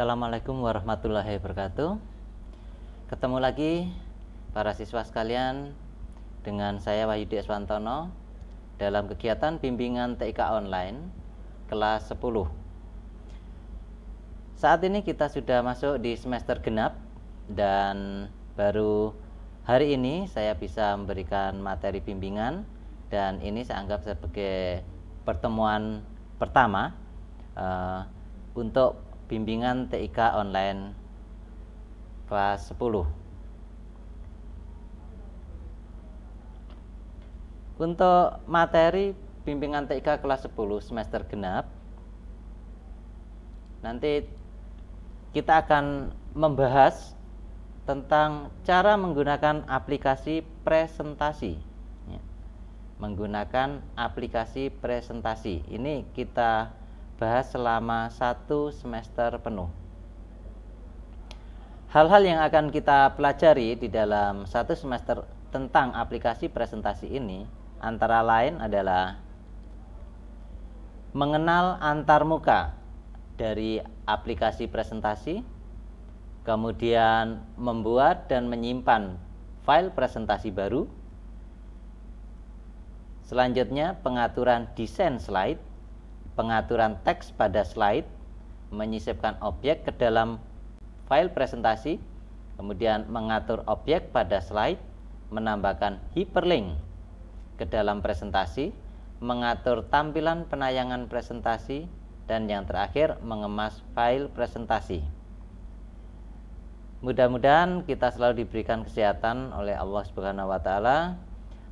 Assalamualaikum warahmatullahi wabarakatuh. Ketemu lagi para siswa sekalian dengan saya Wahyudi Swantono dalam kegiatan bimbingan TIK online kelas 10. Saat ini kita sudah masuk di semester genap dan baru hari ini saya bisa memberikan materi bimbingan dan ini saya anggap sebagai pertemuan pertama uh, untuk bimbingan TIK online kelas 10. Untuk materi bimbingan TIK kelas 10 semester genap nanti kita akan membahas tentang cara menggunakan aplikasi presentasi ya, menggunakan aplikasi presentasi ini kita bahas selama satu semester penuh. Hal-hal yang akan kita pelajari di dalam satu semester tentang aplikasi presentasi ini antara lain adalah mengenal antarmuka dari aplikasi presentasi, kemudian membuat dan menyimpan file presentasi baru, selanjutnya pengaturan desain slide, pengaturan teks pada slide, menyisipkan objek ke dalam file presentasi, kemudian mengatur objek pada slide, menambahkan hyperlink ke dalam presentasi, mengatur tampilan penayangan presentasi, dan yang terakhir mengemas file presentasi. Mudah-mudahan kita selalu diberikan kesehatan oleh Allah Subhanahu wa taala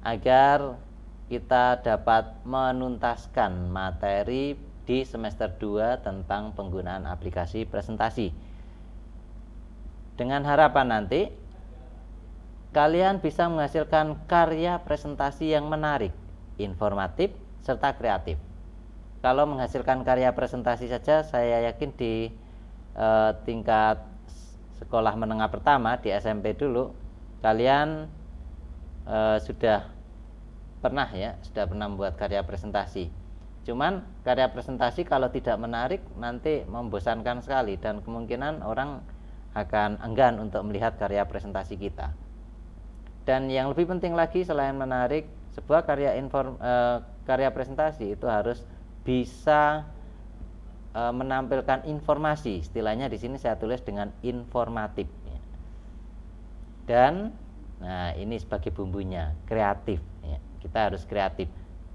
agar kita dapat menuntaskan materi di semester 2 tentang penggunaan aplikasi presentasi. Dengan harapan nanti kalian bisa menghasilkan karya presentasi yang menarik, informatif, serta kreatif. Kalau menghasilkan karya presentasi saja saya yakin di e, tingkat sekolah menengah pertama di SMP dulu kalian e, sudah pernah ya sudah pernah membuat karya presentasi cuman karya presentasi kalau tidak menarik nanti membosankan sekali dan kemungkinan orang akan enggan untuk melihat karya presentasi kita dan yang lebih penting lagi selain menarik sebuah karya inform e, karya presentasi itu harus bisa e, menampilkan informasi istilahnya di sini saya tulis dengan informatif dan Nah, ini sebagai bumbunya, kreatif. Kita harus kreatif.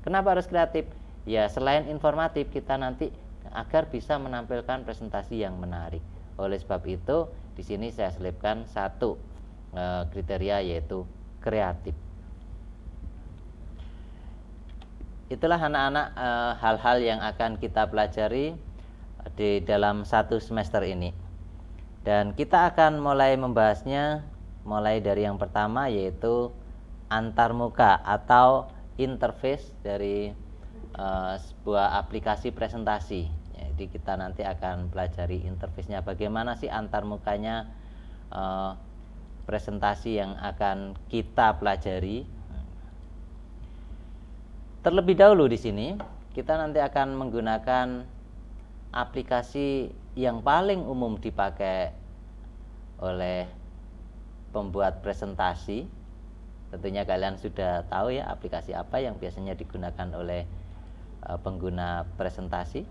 Kenapa harus kreatif? Ya, selain informatif kita nanti agar bisa menampilkan presentasi yang menarik. Oleh sebab itu, di sini saya selipkan satu e, kriteria yaitu kreatif. Itulah anak-anak e, hal-hal yang akan kita pelajari di dalam satu semester ini. Dan kita akan mulai membahasnya mulai dari yang pertama yaitu antarmuka atau interface dari uh, sebuah aplikasi presentasi. Jadi kita nanti akan pelajari interface-nya bagaimana sih antarmukanya uh, eh, presentasi yang akan kita pelajari. Terlebih dahulu di sini kita nanti akan menggunakan aplikasi yang paling umum dipakai oleh pembuat presentasi tentunya kalian sudah tahu ya aplikasi apa yang biasanya digunakan oleh uh, pengguna presentasi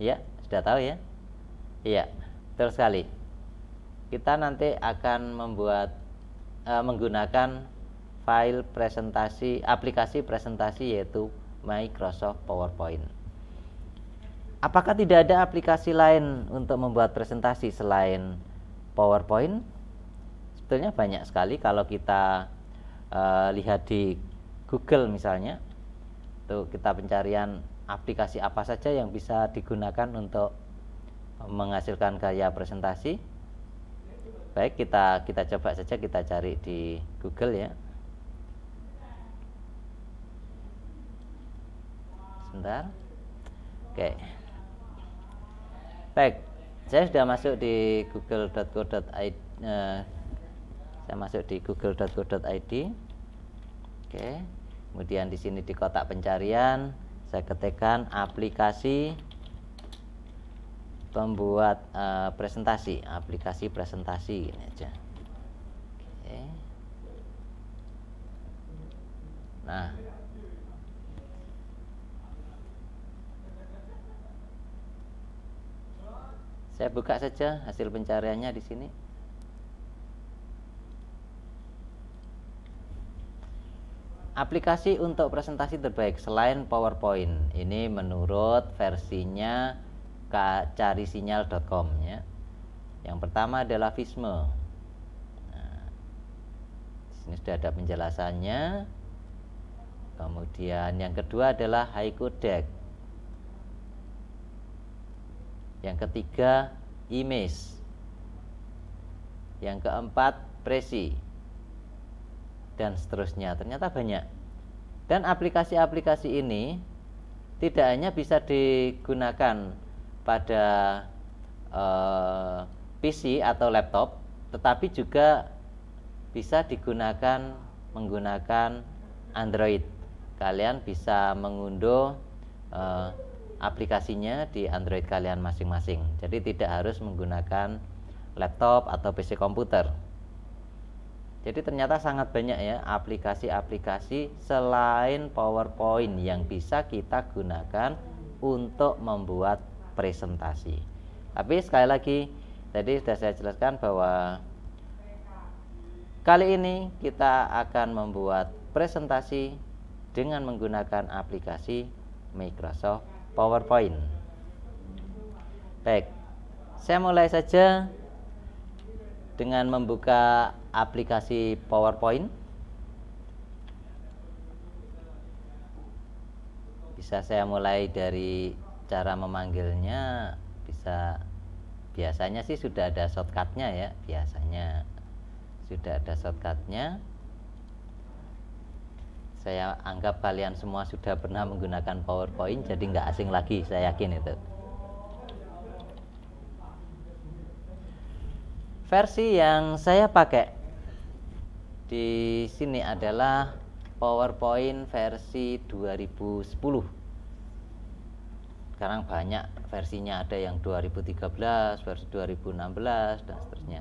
ya sudah tahu ya iya terus sekali kita nanti akan membuat uh, menggunakan file presentasi aplikasi presentasi yaitu Microsoft PowerPoint apakah tidak ada aplikasi lain untuk membuat presentasi selain PowerPoint sebetulnya banyak sekali kalau kita uh, lihat di Google misalnya tuh kita pencarian aplikasi apa saja yang bisa digunakan untuk menghasilkan gaya presentasi baik kita kita coba saja kita cari di Google ya sebentar oke baik saya sudah masuk di google.co.id saya masuk di google.co.id, oke kemudian di sini di kotak pencarian saya ketikkan aplikasi pembuat e, presentasi aplikasi presentasi ini aja oke. nah saya buka saja hasil pencariannya di sini aplikasi untuk presentasi terbaik selain PowerPoint ini menurut versinya carisinyal.com ya yang pertama adalah Visme nah, sudah ada penjelasannya kemudian yang kedua adalah Haiku Deck. yang ketiga Image yang keempat Presi dan seterusnya. Ternyata banyak. Dan aplikasi-aplikasi ini tidak hanya bisa digunakan pada eh, PC atau laptop, tetapi juga bisa digunakan menggunakan Android. Kalian bisa mengunduh eh, aplikasinya di Android kalian masing-masing. Jadi tidak harus menggunakan laptop atau PC komputer. Jadi ternyata sangat banyak ya aplikasi-aplikasi selain PowerPoint yang bisa kita gunakan untuk membuat presentasi. Tapi sekali lagi tadi sudah saya jelaskan bahwa kali ini kita akan membuat presentasi dengan menggunakan aplikasi Microsoft PowerPoint. Baik, saya mulai saja dengan membuka aplikasi PowerPoint. Bisa saya mulai dari cara memanggilnya, bisa biasanya sih sudah ada shortcutnya ya, biasanya sudah ada shortcutnya. Saya anggap kalian semua sudah pernah menggunakan PowerPoint, jadi nggak asing lagi, saya yakin itu. versi yang saya pakai di sini adalah PowerPoint versi 2010 sekarang banyak versinya ada yang 2013 versi 2016 dan seterusnya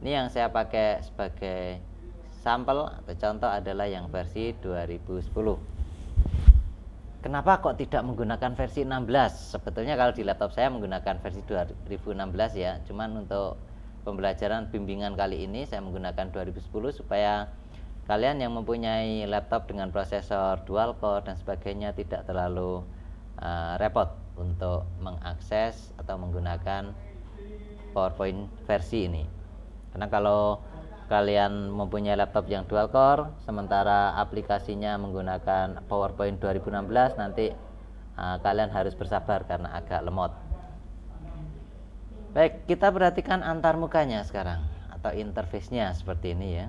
ini yang saya pakai sebagai sampel atau contoh adalah yang versi 2010 kenapa kok tidak menggunakan versi 16 sebetulnya kalau di laptop saya menggunakan versi 2016 ya cuman untuk pembelajaran bimbingan kali ini saya menggunakan 2010 supaya kalian yang mempunyai laptop dengan prosesor dual core dan sebagainya tidak terlalu uh, repot untuk mengakses atau menggunakan PowerPoint versi ini. Karena kalau kalian mempunyai laptop yang dual core sementara aplikasinya menggunakan PowerPoint 2016 nanti uh, kalian harus bersabar karena agak lemot. Baik, kita perhatikan antar mukanya sekarang atau interface-nya seperti ini ya.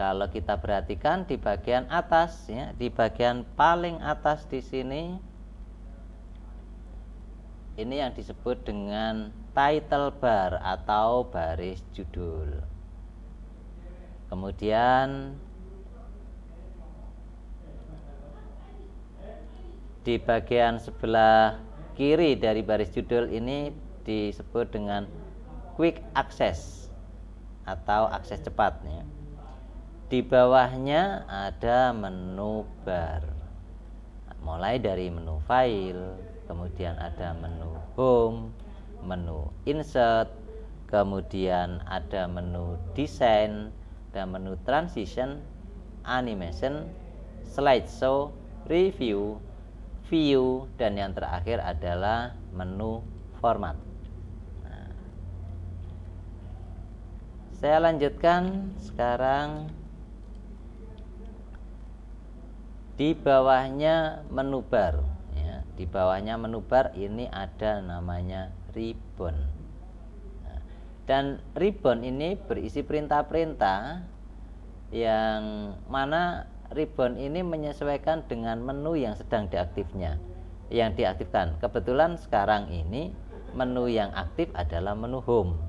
Kalau kita perhatikan di bagian atas ya, di bagian paling atas di sini ini yang disebut dengan title bar atau baris judul. Kemudian di bagian sebelah kiri dari baris judul ini disebut dengan quick access atau akses cepat ya. Di bawahnya ada menu bar. Mulai dari menu file, kemudian ada menu home, menu insert, kemudian ada menu design dan menu transition, animation, slideshow, review, view dan yang terakhir adalah menu format nah. saya lanjutkan sekarang di bawahnya menu bar ya, di bawahnya menu bar ini ada namanya ribbon nah. dan ribbon ini berisi perintah-perintah yang mana ribbon ini menyesuaikan dengan menu yang sedang diaktifnya yang diaktifkan. Kebetulan sekarang ini menu yang aktif adalah menu home.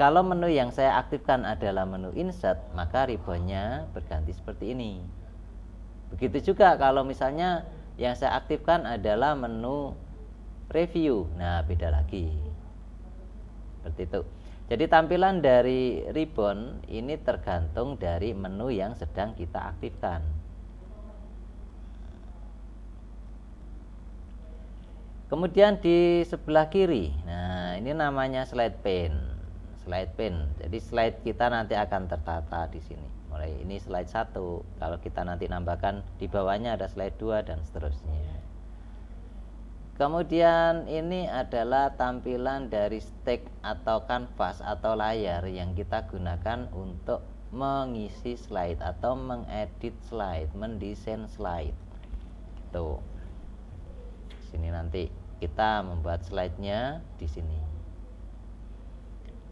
Kalau menu yang saya aktifkan adalah menu insert, maka ribbonnya berganti seperti ini. Begitu juga kalau misalnya yang saya aktifkan adalah menu review. Nah, beda lagi. Seperti itu. Jadi tampilan dari ribbon ini tergantung dari menu yang sedang kita aktifkan. Kemudian di sebelah kiri, nah ini namanya slide pane. Slide pane. Jadi slide kita nanti akan tertata di sini. Mulai ini slide satu. kalau kita nanti nambahkan di bawahnya ada slide 2 dan seterusnya. Kemudian ini adalah tampilan dari stake atau kanvas atau layar yang kita gunakan untuk mengisi slide atau mengedit slide, mendesain slide. Tuh. Gitu. Sini nanti kita membuat slide-nya di sini.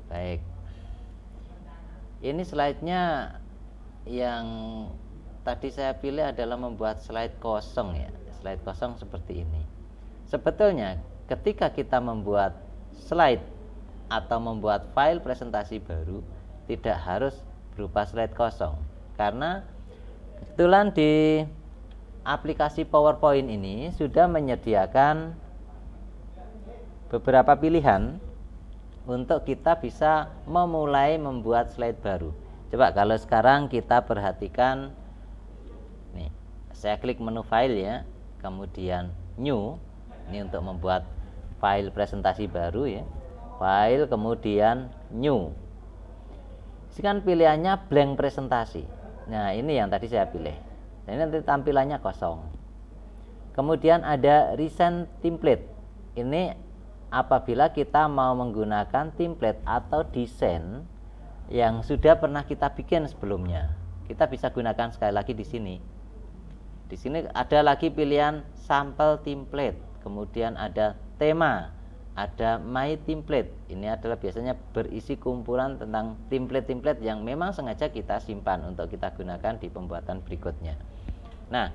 Baik. Ini slide-nya yang tadi saya pilih adalah membuat slide kosong ya. Slide kosong seperti ini Sebetulnya ketika kita membuat slide atau membuat file presentasi baru tidak harus berupa slide kosong karena kebetulan di aplikasi PowerPoint ini sudah menyediakan beberapa pilihan untuk kita bisa memulai membuat slide baru. Coba kalau sekarang kita perhatikan nih, saya klik menu file ya, kemudian new ini untuk membuat file presentasi baru ya file kemudian new sekarang pilihannya blank presentasi nah ini yang tadi saya pilih nah, ini nanti tampilannya kosong kemudian ada recent template ini apabila kita mau menggunakan template atau desain yang sudah pernah kita bikin sebelumnya kita bisa gunakan sekali lagi di sini di sini ada lagi pilihan sampel template kemudian ada tema ada my template ini adalah biasanya berisi kumpulan tentang template-template yang memang sengaja kita simpan untuk kita gunakan di pembuatan berikutnya nah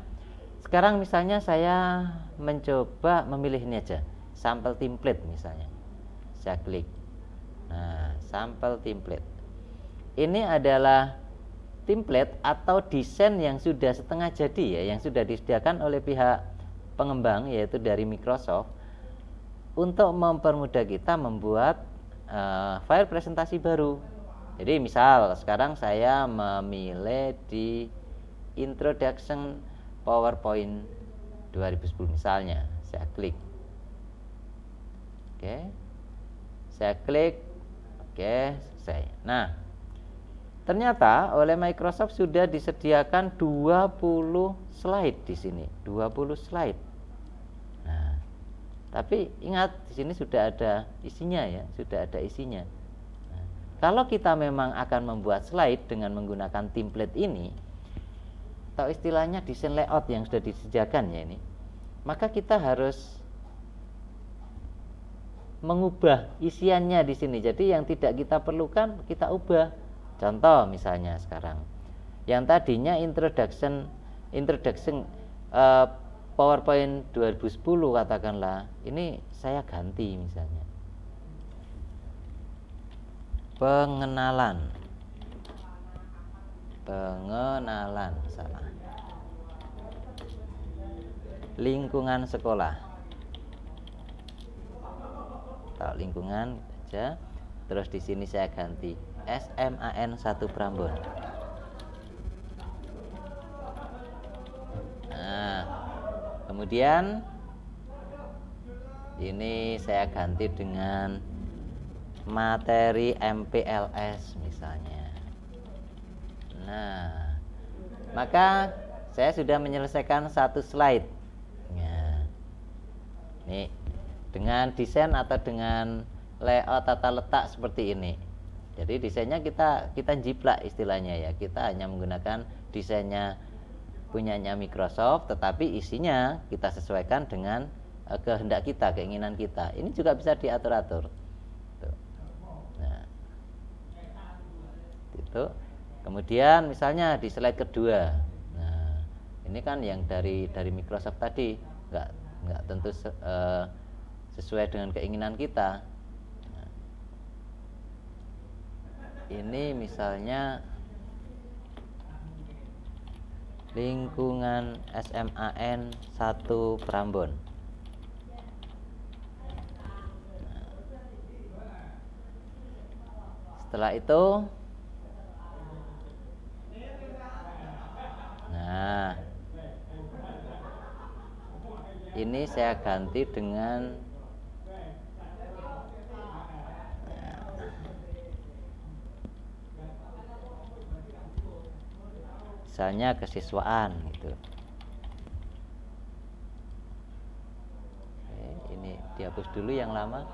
sekarang misalnya saya mencoba memilih ini aja sampel template misalnya saya klik nah sampel template ini adalah template atau desain yang sudah setengah jadi ya yang sudah disediakan oleh pihak pengembang yaitu dari Microsoft untuk mempermudah kita membuat uh, file presentasi baru. Jadi misal sekarang saya memilih di introduction PowerPoint 2010 misalnya, saya klik. Oke. Saya klik oke, saya. Nah, Ternyata oleh Microsoft sudah disediakan 20 slide di sini, 20 slide. Nah, tapi ingat di sini sudah ada isinya ya, sudah ada isinya. Nah, kalau kita memang akan membuat slide dengan menggunakan template ini, atau istilahnya desain layout yang sudah disediakan ya ini, maka kita harus mengubah isiannya di sini. Jadi yang tidak kita perlukan kita ubah Contoh misalnya sekarang yang tadinya introduction introduction uh, PowerPoint 2010 katakanlah ini saya ganti misalnya pengenalan pengenalan salah lingkungan sekolah tak lingkungan aja terus di sini saya ganti SMAN 1 Prambon nah kemudian ini saya ganti dengan materi MPLS misalnya nah maka saya sudah menyelesaikan satu slide nah, ini dengan desain atau dengan layout eh, tata letak seperti ini jadi desainnya kita kita jiplak istilahnya ya kita hanya menggunakan desainnya punyanya Microsoft tetapi isinya kita sesuaikan dengan uh, kehendak kita keinginan kita ini juga bisa diatur atur Tuh. nah itu kemudian misalnya di slide kedua nah ini kan yang dari dari Microsoft tadi nggak nggak tentu se, uh, sesuai dengan keinginan kita ini misalnya lingkungan SMAN 1 Prambon nah, setelah itu nah ini saya ganti dengan misalnya kesiswaan gitu ini dihapus dulu yang lama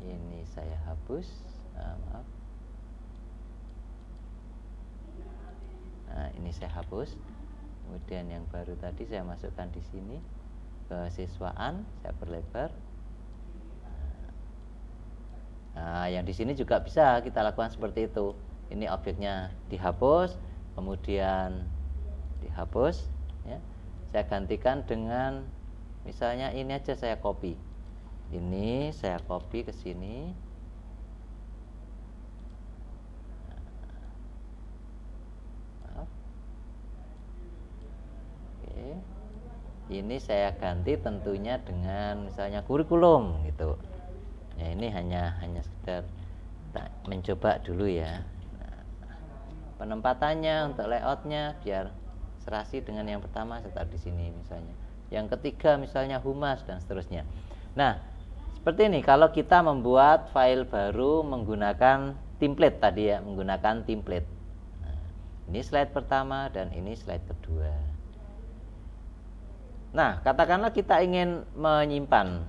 ini saya hapus nah, maaf nah ini saya hapus kemudian yang baru tadi saya masukkan di sini kesiswaan saya perlebar nah yang di sini juga bisa kita lakukan seperti itu ini objeknya dihapus kemudian dihapus ya. saya gantikan dengan misalnya ini aja saya copy ini saya copy ke sini ini saya ganti tentunya dengan misalnya kurikulum gitu ya ini hanya hanya sekedar mencoba dulu ya penempatannya untuk layoutnya biar serasi dengan yang pertama serta di sini misalnya yang ketiga misalnya humas dan seterusnya nah seperti ini kalau kita membuat file baru menggunakan template tadi ya menggunakan template nah, ini slide pertama dan ini slide kedua nah katakanlah kita ingin menyimpan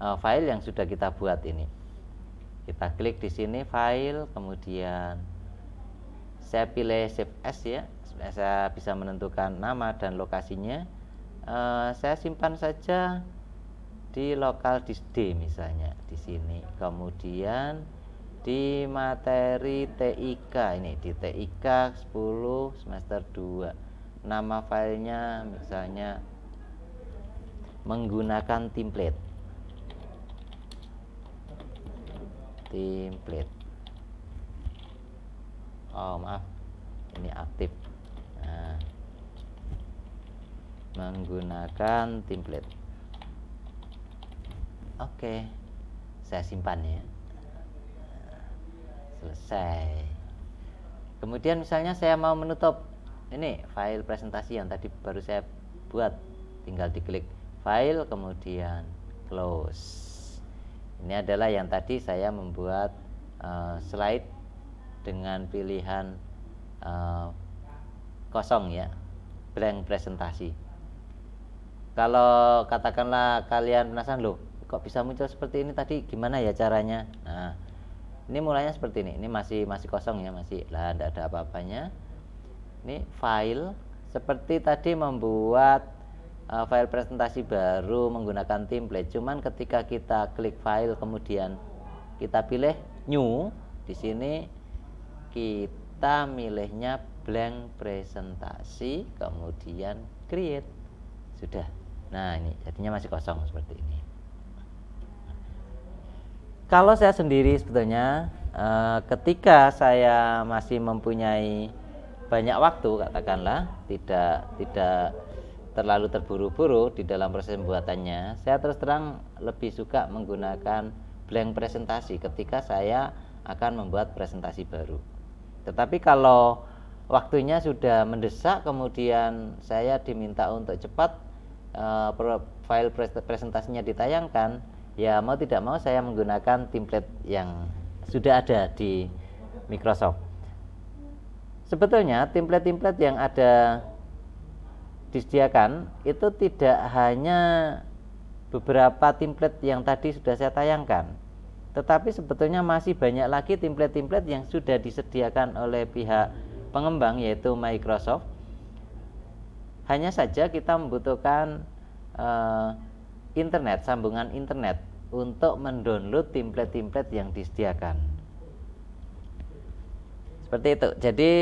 uh, file yang sudah kita buat ini kita klik di sini file kemudian saya pilih save as ya saya bisa menentukan nama dan lokasinya e, saya simpan saja di lokal disk D misalnya di sini kemudian di materi TIK ini di TIK 10 semester 2 nama filenya misalnya menggunakan template template oh maaf ini aktif nah, menggunakan template oke saya simpan ya selesai kemudian misalnya saya mau menutup ini file presentasi yang tadi baru saya buat tinggal diklik file kemudian close ini adalah yang tadi saya membuat uh, slide dengan pilihan uh, kosong ya blank presentasi kalau katakanlah kalian penasaran loh kok bisa muncul seperti ini tadi gimana ya caranya nah ini mulainya seperti ini ini masih masih kosong ya masih lah tidak ada apa-apanya ini file seperti tadi membuat uh, file presentasi baru menggunakan template cuman ketika kita klik file kemudian kita pilih new di sini kita milihnya blank presentasi kemudian create sudah nah ini jadinya masih kosong seperti ini kalau saya sendiri sebetulnya eh, ketika saya masih mempunyai banyak waktu katakanlah tidak tidak terlalu terburu-buru di dalam proses pembuatannya saya terus terang lebih suka menggunakan blank presentasi ketika saya akan membuat presentasi baru tetapi kalau waktunya sudah mendesak, kemudian saya diminta untuk cepat uh, file presentasinya ditayangkan, ya mau tidak mau saya menggunakan template yang sudah ada di Microsoft. Sebetulnya template-template yang ada disediakan itu tidak hanya beberapa template yang tadi sudah saya tayangkan, tetapi sebetulnya masih banyak lagi template-template yang sudah disediakan oleh pihak pengembang yaitu Microsoft. Hanya saja kita membutuhkan uh, internet, sambungan internet untuk mendownload template-template yang disediakan. Seperti itu. Jadi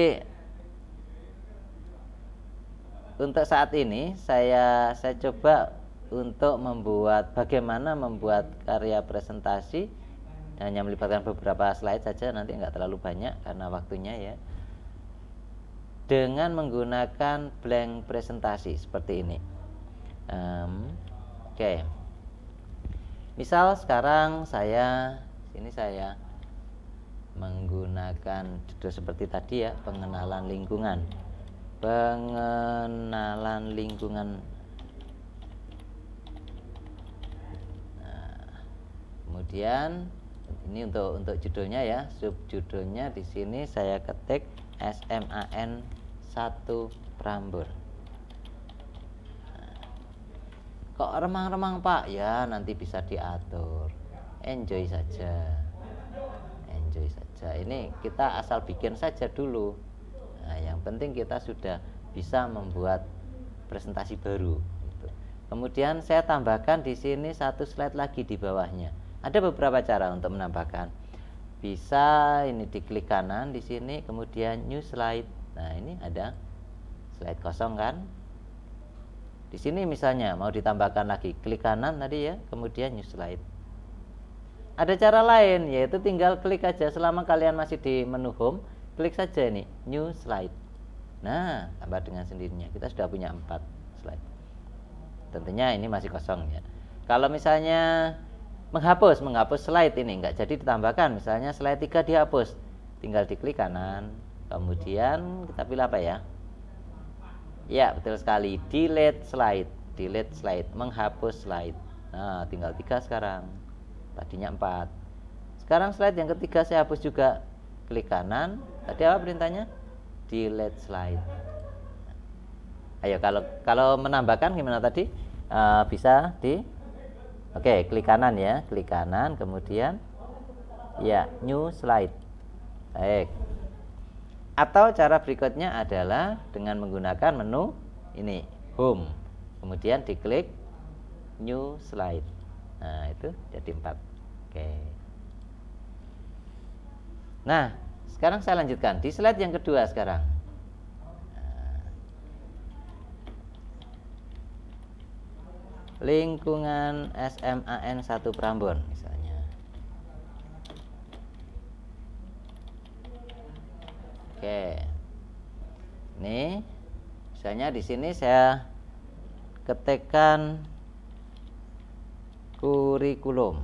untuk saat ini saya saya coba untuk membuat bagaimana membuat karya presentasi hanya melibatkan beberapa slide saja nanti nggak terlalu banyak karena waktunya ya dengan menggunakan blank presentasi seperti ini um, oke okay. misal sekarang saya ini saya menggunakan judul seperti tadi ya pengenalan lingkungan pengenalan lingkungan nah, kemudian ini untuk untuk judulnya ya subjudulnya di sini saya ketik SMAN 1 Prambor nah, kok remang-remang pak ya nanti bisa diatur enjoy saja enjoy saja ini kita asal bikin saja dulu nah, yang penting kita sudah bisa membuat presentasi baru gitu. kemudian saya tambahkan di sini satu slide lagi di bawahnya ada beberapa cara untuk menambahkan. Bisa ini diklik kanan di sini, kemudian new slide. Nah, ini ada slide kosong kan? Di sini misalnya mau ditambahkan lagi, klik kanan tadi ya, kemudian new slide. Ada cara lain yaitu tinggal klik aja selama kalian masih di menu home, klik saja ini new slide. Nah, tambah dengan sendirinya. Kita sudah punya 4 slide. Tentunya ini masih kosong ya. Kalau misalnya menghapus menghapus slide ini enggak jadi ditambahkan misalnya slide 3 dihapus tinggal diklik kanan kemudian kita pilih apa ya ya betul sekali delete slide delete slide menghapus slide nah tinggal tiga sekarang tadinya empat sekarang slide yang ketiga saya hapus juga klik kanan tadi apa perintahnya delete slide ayo kalau kalau menambahkan gimana tadi uh, bisa di Oke, klik kanan ya, klik kanan, kemudian ya new slide. Baik. Atau cara berikutnya adalah dengan menggunakan menu ini, home. Kemudian diklik new slide. Nah, itu jadi empat. Oke. Nah, sekarang saya lanjutkan di slide yang kedua sekarang. lingkungan SMAN 1 Prambon misalnya oke ini misalnya di sini saya ketikkan kurikulum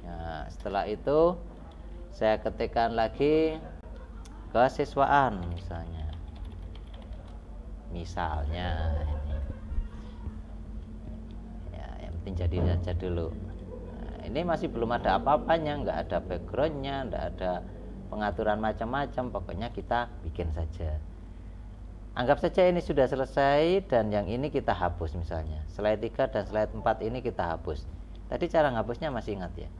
nah setelah itu saya ketikkan lagi kesiswaan misalnya misalnya jadi saja aja dulu. Nah, ini masih belum ada apa-apanya, nggak ada backgroundnya, nggak ada pengaturan macam-macam. Pokoknya kita bikin saja. Anggap saja ini sudah selesai dan yang ini kita hapus misalnya. Slide 3 dan slide 4 ini kita hapus. Tadi cara ngapusnya masih ingat ya?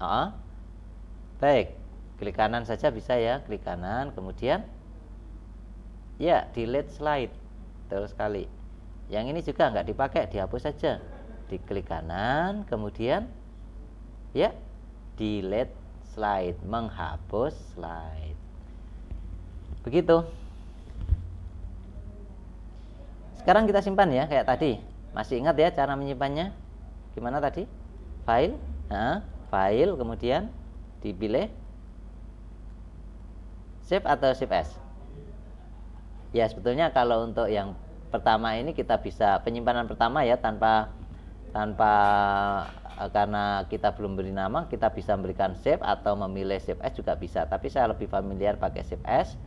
Uh -uh. Baik, klik kanan saja bisa ya, klik kanan, kemudian ya delete slide terus sekali yang ini juga nggak dipakai dihapus saja diklik kanan kemudian ya delete slide menghapus slide begitu sekarang kita simpan ya kayak tadi masih ingat ya cara menyimpannya gimana tadi file nah, file kemudian dipilih save atau save as ya sebetulnya kalau untuk yang pertama ini kita bisa penyimpanan pertama ya tanpa tanpa eh, karena kita belum beri nama kita bisa memberikan save atau memilih save as juga bisa tapi saya lebih familiar pakai save as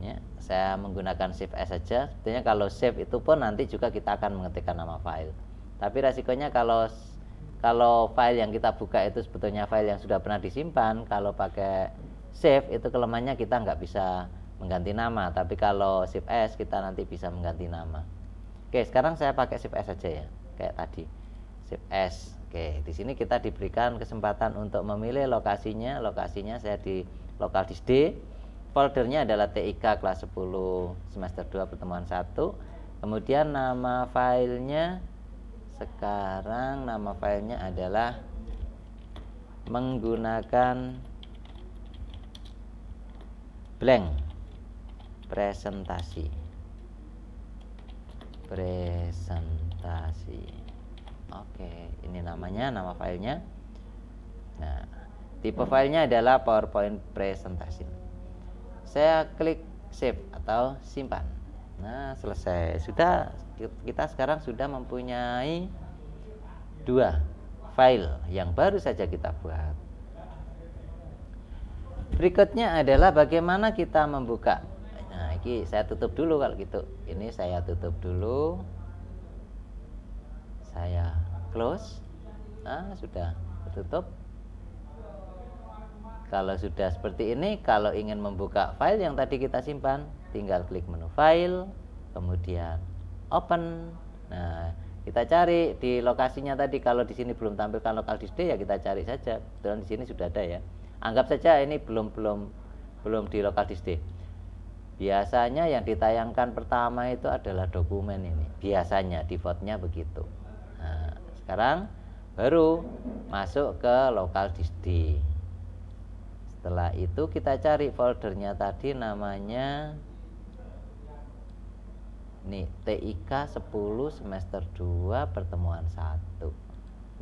ya saya menggunakan save as saja sebetulnya kalau save itu pun nanti juga kita akan mengetikkan nama file tapi resikonya kalau kalau file yang kita buka itu sebetulnya file yang sudah pernah disimpan kalau pakai save itu kelemahannya kita nggak bisa mengganti nama tapi kalau shift S kita nanti bisa mengganti nama oke sekarang saya pakai shift S aja ya kayak tadi shift S oke di sini kita diberikan kesempatan untuk memilih lokasinya lokasinya saya di lokal disk D foldernya adalah TIK kelas 10 semester 2 pertemuan 1 kemudian nama filenya sekarang nama filenya adalah menggunakan blank presentasi presentasi oke ini namanya nama filenya nah tipe filenya adalah powerpoint presentasi saya klik save atau simpan nah selesai sudah kita sekarang sudah mempunyai dua file yang baru saja kita buat berikutnya adalah bagaimana kita membuka Ki, saya tutup dulu kalau gitu. Ini saya tutup dulu. Saya close. nah, sudah tutup. Kalau sudah seperti ini, kalau ingin membuka file yang tadi kita simpan, tinggal klik menu file, kemudian open. Nah, kita cari di lokasinya tadi kalau di sini belum tampilkan lokal disk ya kita cari saja. Kebetulan di sini sudah ada ya. Anggap saja ini belum belum belum di lokal disk Biasanya yang ditayangkan pertama itu adalah dokumen ini. Biasanya defaultnya begitu. Nah, sekarang baru masuk ke lokal disk Setelah itu kita cari foldernya tadi namanya nih TIK 10 semester 2 pertemuan 1.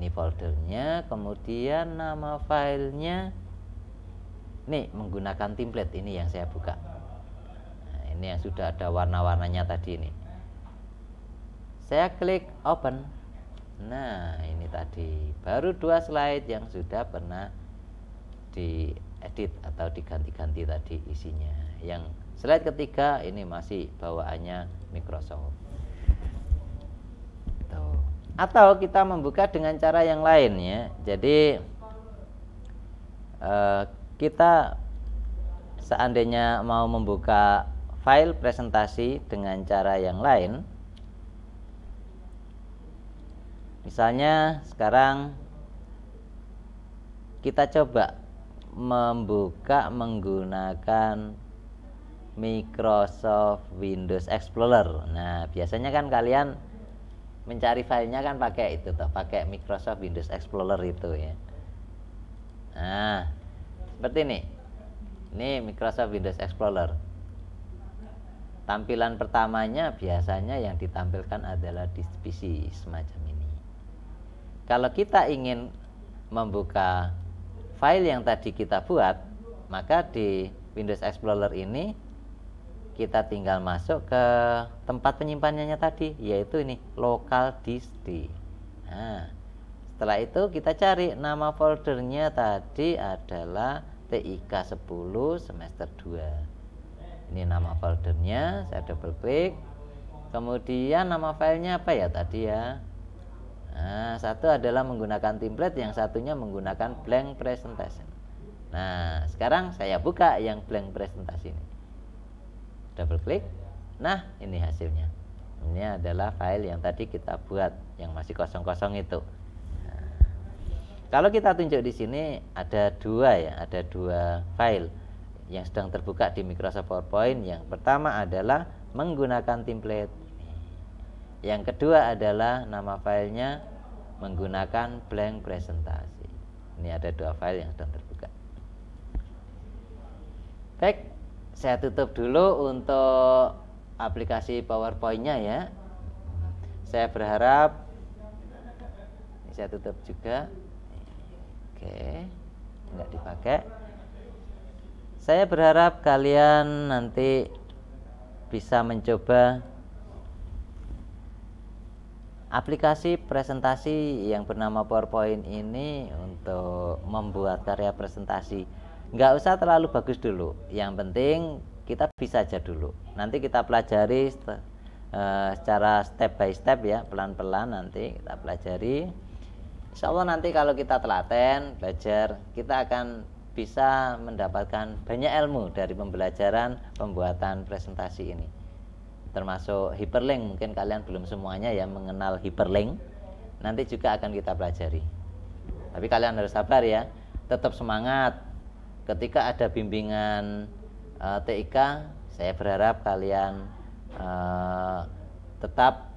Ini foldernya, kemudian nama filenya nih menggunakan template ini yang saya buka ini yang sudah ada warna-warnanya tadi ini saya klik open nah ini tadi baru dua slide yang sudah pernah diedit atau diganti-ganti tadi isinya yang slide ketiga ini masih bawaannya Microsoft Tuh. atau kita membuka dengan cara yang lain ya jadi eh, kita seandainya mau membuka file presentasi dengan cara yang lain misalnya sekarang kita coba membuka menggunakan Microsoft Windows Explorer. Nah, biasanya kan kalian mencari filenya kan pakai itu toh, pakai Microsoft Windows Explorer itu ya. Nah, seperti ini. Ini Microsoft Windows Explorer. Tampilan pertamanya biasanya yang ditampilkan adalah divisi semacam ini. Kalau kita ingin membuka file yang tadi kita buat, maka di Windows Explorer ini kita tinggal masuk ke tempat penyimpanannya tadi, yaitu ini local disk D. Nah, setelah itu kita cari nama foldernya tadi adalah TIK 10 semester 2 ini nama foldernya saya double klik kemudian nama filenya apa ya tadi ya nah, satu adalah menggunakan template yang satunya menggunakan blank presentation nah sekarang saya buka yang blank presentation ini double klik nah ini hasilnya ini adalah file yang tadi kita buat yang masih kosong-kosong itu nah, kalau kita tunjuk di sini ada dua ya ada dua file yang sedang terbuka di Microsoft PowerPoint yang pertama adalah menggunakan template yang kedua adalah nama filenya menggunakan blank presentasi ini ada dua file yang sedang terbuka baik saya tutup dulu untuk aplikasi powerpointnya ya saya berharap saya tutup juga oke nggak dipakai saya berharap kalian nanti bisa mencoba aplikasi presentasi yang bernama PowerPoint ini untuk membuat karya presentasi nggak usah terlalu bagus dulu yang penting kita bisa aja dulu nanti kita pelajari eh, secara step by step ya pelan-pelan nanti kita pelajari Insya Allah nanti kalau kita telaten belajar kita akan bisa mendapatkan banyak ilmu dari pembelajaran pembuatan presentasi ini. Termasuk hyperlink, mungkin kalian belum semuanya yang mengenal hyperlink. Nanti juga akan kita pelajari. Tapi kalian harus sabar ya, tetap semangat. Ketika ada bimbingan uh, eh, TIK, saya berharap kalian uh, tetap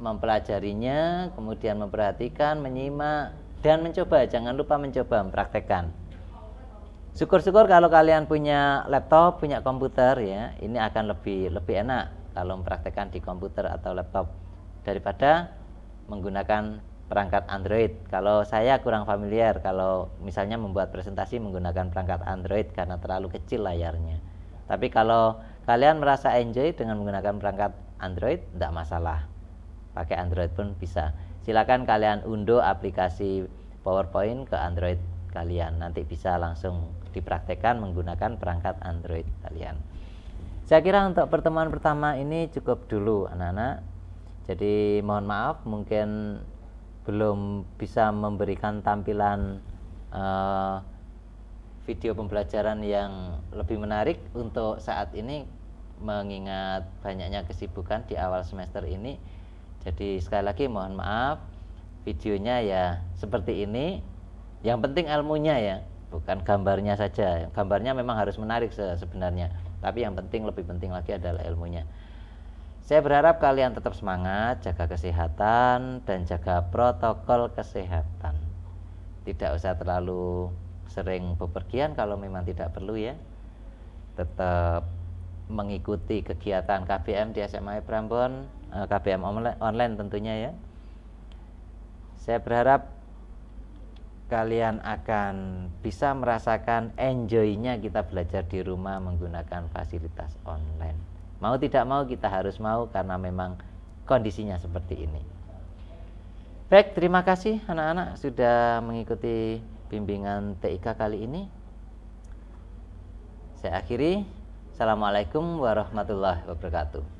mempelajarinya, kemudian memperhatikan, menyimak, dan mencoba. Jangan lupa mencoba mempraktekkan. Syukur-syukur kalau kalian punya laptop, punya komputer ya, ini akan lebih lebih enak kalau mempraktekkan di komputer atau laptop daripada menggunakan perangkat Android. Kalau saya kurang familiar kalau misalnya membuat presentasi menggunakan perangkat Android karena terlalu kecil layarnya. Tapi kalau kalian merasa enjoy dengan menggunakan perangkat Android, tidak masalah. Pakai Android pun bisa. Silakan kalian unduh aplikasi PowerPoint ke Android kalian. Nanti bisa langsung dipraktekkan menggunakan perangkat Android kalian. Saya kira untuk pertemuan pertama ini cukup dulu anak-anak. Jadi mohon maaf mungkin belum bisa memberikan tampilan uh, video pembelajaran yang lebih menarik untuk saat ini mengingat banyaknya kesibukan di awal semester ini. Jadi sekali lagi mohon maaf videonya ya seperti ini yang penting ilmunya ya, bukan gambarnya saja. Gambarnya memang harus menarik sebenarnya, tapi yang penting lebih penting lagi adalah ilmunya. Saya berharap kalian tetap semangat, jaga kesehatan dan jaga protokol kesehatan. Tidak usah terlalu sering bepergian kalau memang tidak perlu ya. Tetap mengikuti kegiatan KBM di SMA Prambon, eh, KBM online tentunya ya. Saya berharap kalian akan bisa merasakan enjoynya kita belajar di rumah menggunakan fasilitas online. Mau tidak mau kita harus mau karena memang kondisinya seperti ini. Baik, terima kasih anak-anak sudah mengikuti bimbingan TIK kali ini. Saya akhiri. Assalamualaikum warahmatullahi wabarakatuh.